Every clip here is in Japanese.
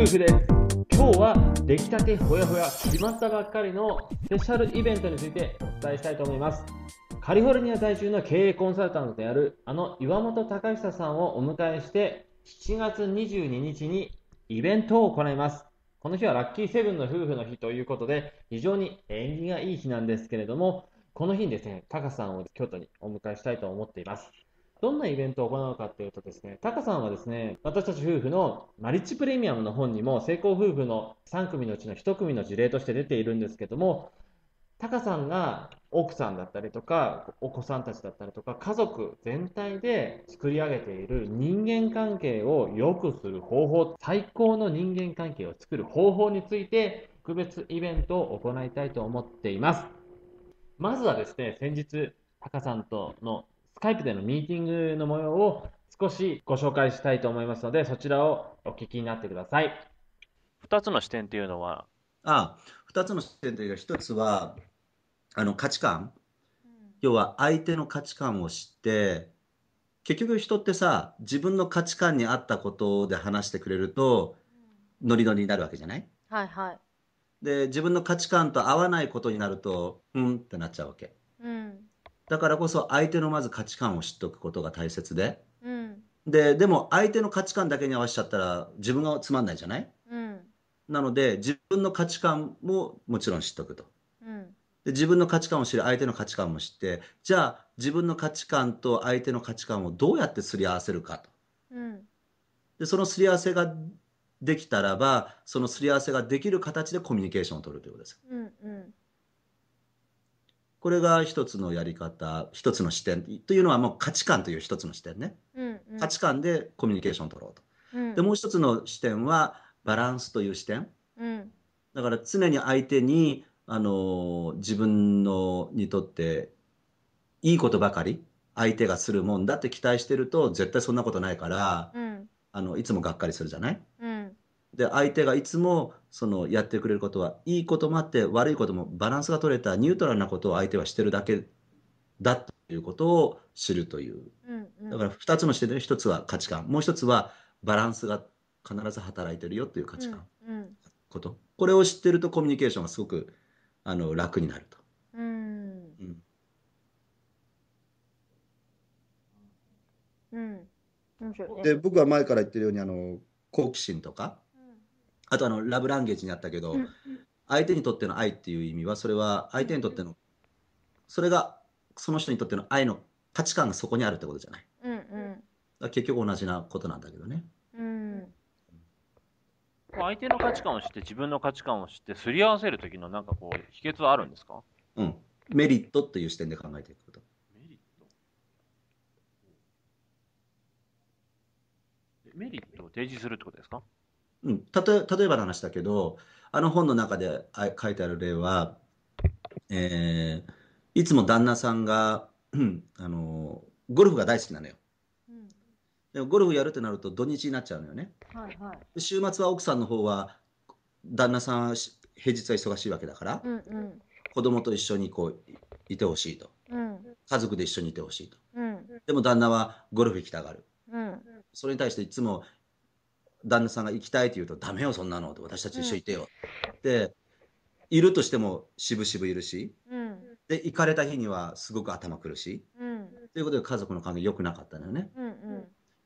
夫婦です。今日は出来たてほやほや決まったばっかりのスペシャルイベントについてお伝えしたいと思います。カリフォルニア在住の経営コンサルタントであるあの岩本隆久さんをお迎えして7月22日にイベントを行います。この日はラッキーセブンの夫婦の日ということで非常に縁起がいい日なんですけれどもこの日にですね、タカさんを京都にお迎えしたいと思っています。どんなイベントを行うかっていうとですね、タカさんはですね、私たち夫婦のマリッチプレミアムの本にも、成功夫婦の3組のうちの1組の事例として出ているんですけども、タカさんが奥さんだったりとか、お子さんたちだったりとか、家族全体で作り上げている人間関係を良くする方法、最高の人間関係を作る方法について、特別イベントを行いたいと思っています。まずはですね、先日、タカさんとのカイプでのミーティングの模様を少しご紹介したいと思いますので、そちらをお聞きになってください。2つの視点というのはああ2つの視点というか、1つはあの価値観、要は相手の価値観を知って、結局人ってさ、自分の価値観に合ったことで話してくれると、ノリノリになるわけじゃないはいはい。で、自分の価値観と合わないことになると、うんってなっちゃうわけ。だからこそ相手のまず価値観を知っておくことが大切で、うん、ででも相手の価値観だけに合わせちゃったら自分がつまんないじゃない、うん、なので自分の価値観ももちろん知っておくと。で自分の価値観を知る相手の価値観も知ってじゃあ自分の価値観と相手の価値観をどうやってすり合わせるかと、うん、でそのすり合わせができたらばそのすり合わせができる形でコミュニケーションを取るということです。うんうんこれが一つのやり方一つの視点というのはもう価値観という一つの視点ね、うんうん、価値観でコミュニケーションを取ろうと、うん、でもう一つの視点はバランスという視点、うん、だから常に相手にあの自分のにとっていいことばかり相手がするもんだって期待してると絶対そんなことないから、うん、あのいつもがっかりするじゃない、うんで相手がいつもそのやってくれることはいいこともあって悪いこともバランスが取れたニュートラルなことを相手はしてるだけだということを知るという、うんうん、だから2つの視点で1つは価値観もう1つはバランスが必ず働いてるよという価値観、うんうん、ことこれを知ってるとコミュニケーションがすごくあの楽になると。うんうん、で僕は前から言ってるようにあの好奇心とか、あとあの、ラブランゲージにあったけど、うん相手にとっての愛っていう意味は、それは相手にとっての、それがその人にとっての愛の価値観がそこにあるってことじゃない。うんうん、結局同じなことなんだけどね。うん、相手の価値観を知って、自分の価値観を知って、すり合わせる時のなんかこう、秘訣はあるんですかうん。メリットっていう視点で考えていくこと。メリットメリットを提示するってことですかうん、たと例えばの話だけど、あの本の中で書いてある例は、えー、いつも旦那さんが、あのゴルフが大好きなのよ。うん、でもゴルフやるってなると土日になっちゃうのよね。はいはい、週末は奥さんの方は旦那さん平日は忙しいわけだから、うんうん、子供と一緒にこういてほしいと、うん、家族で一緒にいてほしいと、うん、でも旦那はゴルフ行きたがる、うん、それに対していつも旦那さんが行きたいとて言うと、ダメよ、そんなのっ私たち一緒にってよ、うん、で、いるとしても、しぶしぶいるし、うん、で、行かれた日には、すごく頭苦しい。うん、ということで、家族の関係良くなかったのよね。うんうん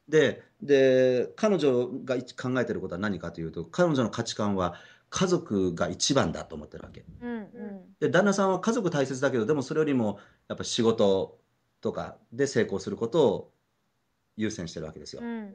でで彼女が考えてることは何かというと彼女の価値観は家族が一番だと思ってるわけ、うんうん、で旦那さんは家族大切だけどでもそれよりもやっぱ仕事とかで成功することを優先してるわけですよ、うん、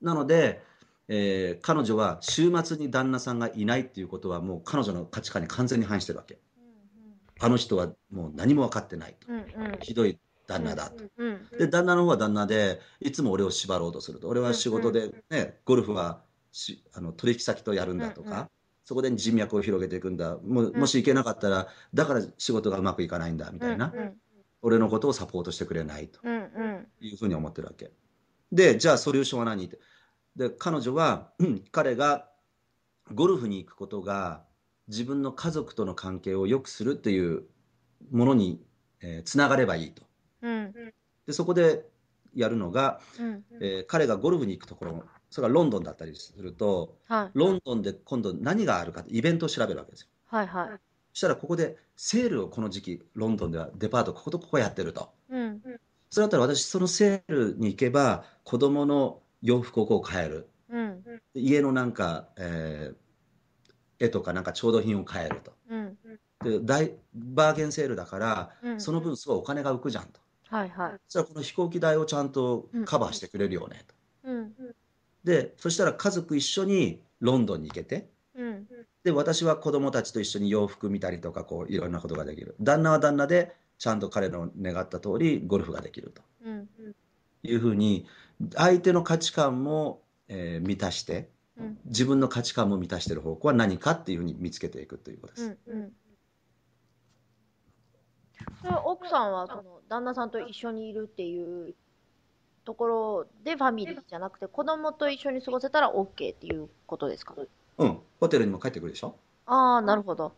なので、えー、彼女は週末に旦那さんがいないっていうことはもう彼女の価値観に完全に反してるわけ。うんうん、あの人はもう何も分かってないと、うんうん、ひどい旦那だと、うんうんうん、で旦那の方は旦那でいつも俺を縛ろうとすると俺は仕事でね、うんうん、ゴルフはしあの取引先とやるんだとか、うんうん、そこで人脈を広げていくんだももし行けなかったらだから仕事がうまくいかないんだみたいな、うんうん、俺のことをサポートしてくれないというふうに思ってるわけ。で、じゃあソリューションは何って。で、彼女は、うん、彼がゴルフに行くことが自分の家族との関係を良くするっていうものに、えー、つながればいいと。うん、でそこでやるのが、うん、えー、彼がゴルフに行くところそれがロンドンだったりすると、はい、ロンドンで今度何があるかイベントを調べるわけですよ。はいはい、そしたらここでセールをこの時期ロンドンではデパートこことここやってると。うん、それだったら私、そのセールに行けば、子供の洋服をこう買える。うん、家のなんか、えー、絵とかなんか調度品を買えると。うん、で大バーゲンセールだから、うん、その分すごいお金が浮くじゃんと。はいはい。そしたらこの飛行機代をちゃんとカバーしてくれるよねと。うん、で、そしたら家族一緒にロンドンに行けて。うん、で私は子供たちと一緒に洋服見たりとかこういろんなことができる旦那は旦那でちゃんと彼の願った通りゴルフができるとうんいうふうに相手の価値観も、えー、満たして、うん、自分の価値観も満たしている方向は何かっていうふうに見つけていくということです。うんうんそれ奥さんはその旦那さんと一緒にいるっていうところでファミリーじゃなくて子供と一緒に過ごせたら OK っていうことですかうんホテルにも帰ってくるでしょああなるほど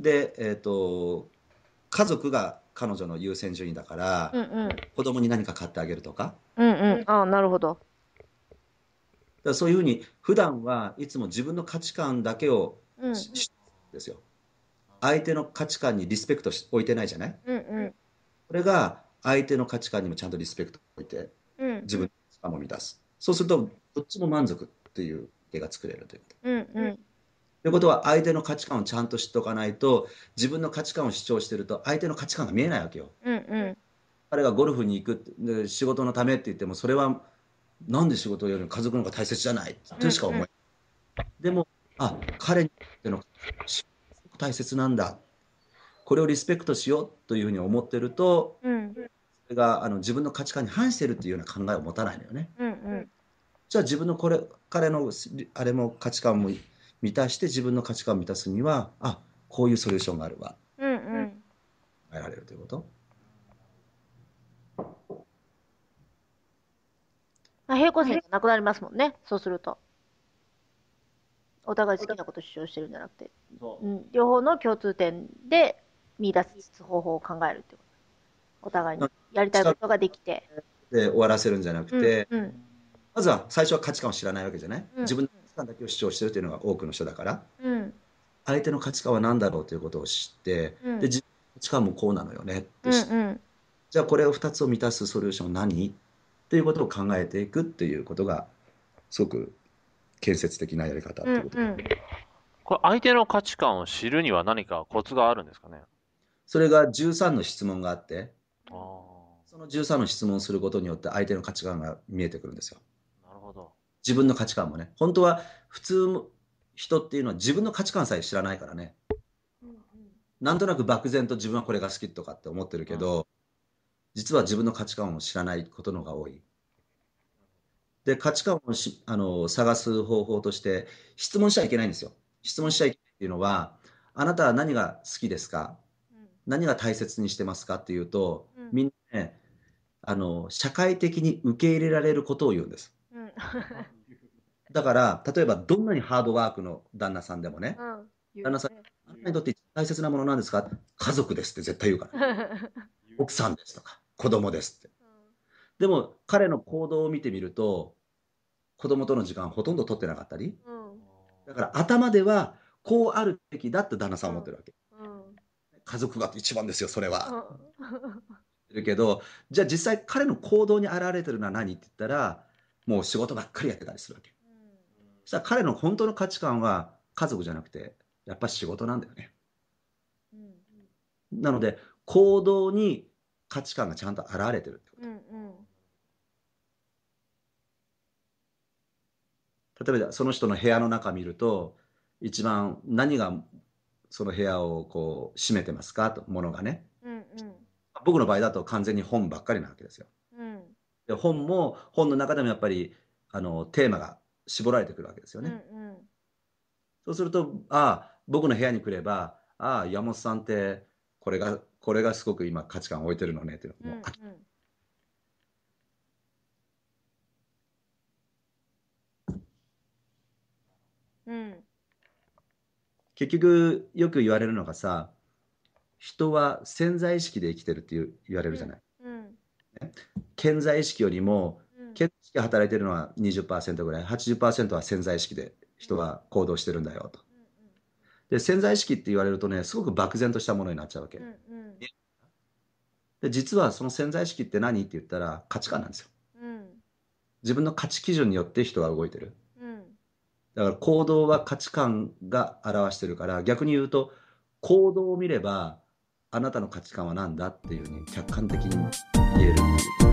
でえっ、ー、と家族が彼女の優先順位だから、うんうん、子供に何か買ってあげるとか。うんうん。ああ、なるほど。だそういうふうに、普段はいつも自分の価値観だけを、うん、ですよ。相手の価値観にリスペクトし置いてないじゃない、うんうん、これが相手の価値観にもちゃんとリスペクトを置いて、うん、自分の価値観も満たす。そうすると、どっちも満足っていう絵が作れるということ。うんうんということは相手の価値観をちゃんと知っておかないと自分の価値観を主張してると相手の価値観が見えないわけよ。うんうん、彼がゴルフに行く仕事のためって言ってもそれはなんで仕事よりも家族の方が大切じゃないとしか思えない。うんうん、でもあ彼にとっての大切なんだこれをリスペクトしようというふうに思ってると、うん、それがあの自分の価値観に反してるっていうような考えを持たないのよね。うんうん、じゃあ自分のこれ彼のあれも価値観も満たして自分の価値観を満たすにはあこういうソリューションがあるわうんうん得られるということまあ平行線がなくなりますもんねそうするとお互い好きなこと主張してるんじゃなくて、うん、両方の共通点で見出す方法を考えるってことお互いにやりたいことができてで終わらせるんじゃなくて、うんうん、まずは最初は価値観を知らないわけじゃない、うん、自分の観だけを主張してるというのが多くの人だから、うん、相手の価値観は何だろうということを知って、うん、で自分の価値観もこうなのよねって知って、うんうん、じゃあこれを2つを満たすソリューション何っていうことを考えていくっていうことがすごく建設的なやり方ってこと、うんうん、これ相手の価値観を知るには何かコツがあるんですかねそれが13の質問があってその13の質問をすることによって相手の価値観が見えてくるんですよ。自分の価値観もね本当は普通の人っていうのは自分の価値観さえ知らないからね、うんうん、なんとなく漠然と自分はこれが好きとかって思ってるけど、うん、実は自分の価値観を知らないことのが多い。で価値観をしあの探す方法として質問しちゃいけないんですよ。質問しちゃいけないっていうのはあなたは何が好きですか、うん、何が大切にしてますかっていうと、うん、みんなねあの社会的に受け入れられることを言うんです。うんだから、例えばどんなにハードワークの旦那さんでもね、うん、ね旦那さん、あなたにとって大切なものなんですか家族ですって絶対言うから、奥さんですとか、子供ですって。でも彼の行動を見てみると子供との時間ほとんど取ってなかったり、うん、だから頭ではこうあるべきだって旦那さん思ってるわけ、うんうん、家族が一番ですよそれは。うん、けどじゃあ実際彼の行動に現れてるのは何って言ったらもう仕事ばっかりやってたりするわけ。そしたら彼の本当の価値観は家族じゃなくて、やっぱ仕事なんだよね。うん、なので、行動に価値観がちゃんと現れてるってこと。うんうん、例えば、その人の部屋の中見ると、一番何がその部屋をこう閉めてますかと、ものがね。うんうん、僕の場合だと完全に本ばっかりなわけですよ。うん、で本も、本の中でもやっぱりあのテーマが絞られてくるわけですよね。うんうん、そうするとああ僕の部屋に来ればああ山本さんってこれがこれがすごく今価値観を置いてるのねっていうのもうんうんうん、結局よく言われるのがさ人は潜在意識で生きてるって言われるじゃない。うんうん、潜在意識よりも血意識働いてるのは20%ぐらい80%は潜在意識で人は行動してるんだよと。で潜在意識って言われるとねすごく漠然としたものになっちゃうわけ。で実はその潜在意識って何って言ったら価値観なんですよ。うん、自分の価値基準によって人は動いてる。だから行動は価値観が表してるから逆に言うと行動を見ればあなたの価値観は何だっていうふうに客観的に言えるっていう。